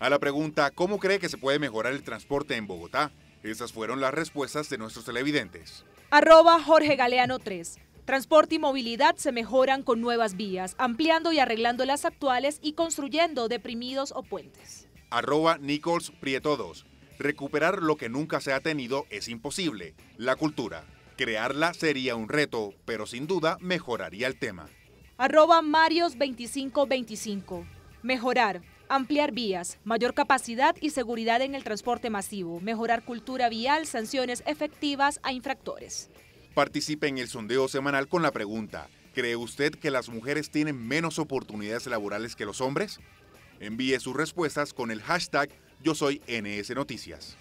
A la pregunta, ¿cómo cree que se puede mejorar el transporte en Bogotá? Esas fueron las respuestas de nuestros televidentes. Arroba Jorge Galeano 3. Transporte y movilidad se mejoran con nuevas vías, ampliando y arreglando las actuales y construyendo deprimidos o puentes. Arroba Nichols Prieto 2. Recuperar lo que nunca se ha tenido es imposible, la cultura. Crearla sería un reto, pero sin duda mejoraría el tema. Arroba Marios 2525. Mejorar, ampliar vías, mayor capacidad y seguridad en el transporte masivo, mejorar cultura vial, sanciones efectivas a infractores. Participe en el sondeo semanal con la pregunta, ¿cree usted que las mujeres tienen menos oportunidades laborales que los hombres? Envíe sus respuestas con el hashtag Yo soy NS Noticias.